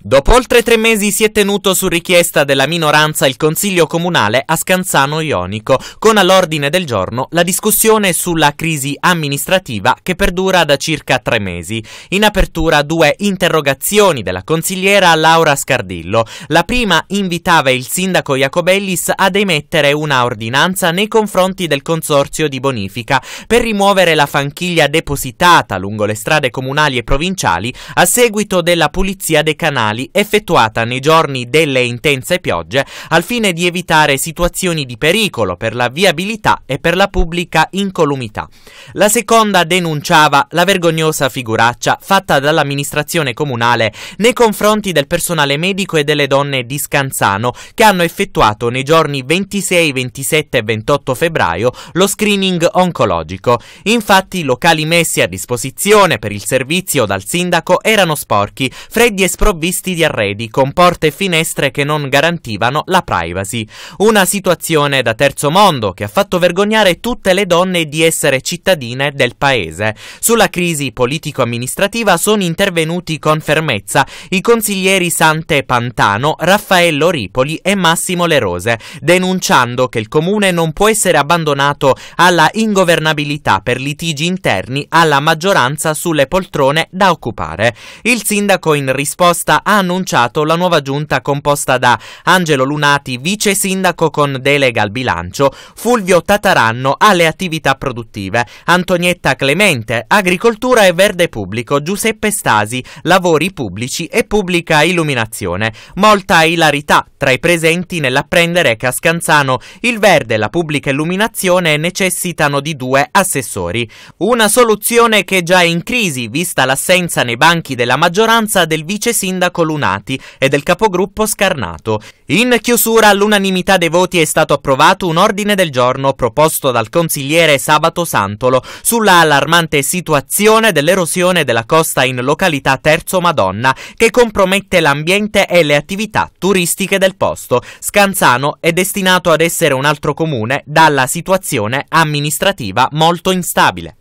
Dopo oltre tre mesi si è tenuto su richiesta della minoranza il Consiglio Comunale a Scanzano Ionico, con all'ordine del giorno la discussione sulla crisi amministrativa che perdura da circa tre mesi. In apertura due interrogazioni della consigliera Laura Scardillo. La prima invitava il sindaco Jacobellis ad emettere una ordinanza nei confronti del Consorzio di Bonifica per rimuovere la fanchiglia depositata lungo le strade comunali e provinciali a seguito della pulizia dei canali comunali effettuata nei giorni delle intense piogge al fine di evitare situazioni di pericolo per la viabilità e per la pubblica incolumità. La seconda denunciava la vergognosa figuraccia fatta dall'amministrazione comunale nei confronti del personale medico e delle donne di Scanzano che hanno effettuato nei giorni 26, 27 e 28 febbraio lo screening oncologico. Infatti i locali messi a disposizione per il servizio dal sindaco erano sporchi, freddi e sprovvisti provvisti di arredi con porte e finestre che non garantivano la privacy. Una situazione da terzo mondo che ha fatto vergognare tutte le donne di essere cittadine del paese. Sulla crisi politico-amministrativa sono intervenuti con fermezza i consiglieri Sante Pantano, Raffaello Ripoli e Massimo Lerose, denunciando che il comune non può essere abbandonato alla ingovernabilità per litigi interni alla maggioranza sulle poltrone da occupare. Il sindaco in risposta ha annunciato la nuova giunta composta da Angelo Lunati, vice sindaco con delega al bilancio, Fulvio Tataranno alle attività produttive, Antonietta Clemente, agricoltura e verde pubblico, Giuseppe Stasi, lavori pubblici e pubblica illuminazione. Molta ilarità tra i presenti nell'apprendere che a Scanzano il verde e la pubblica illuminazione necessitano di due assessori. Una soluzione che già è in crisi, vista l'assenza nei banchi della maggioranza del vice sindaco Marco Lunati e del capogruppo Scarnato. In chiusura all'unanimità dei voti è stato approvato un ordine del giorno proposto dal consigliere Sabato Santolo sulla allarmante situazione dell'erosione della costa in località Terzo Madonna che compromette l'ambiente e le attività turistiche del posto. Scanzano è destinato ad essere un altro comune dalla situazione amministrativa molto instabile.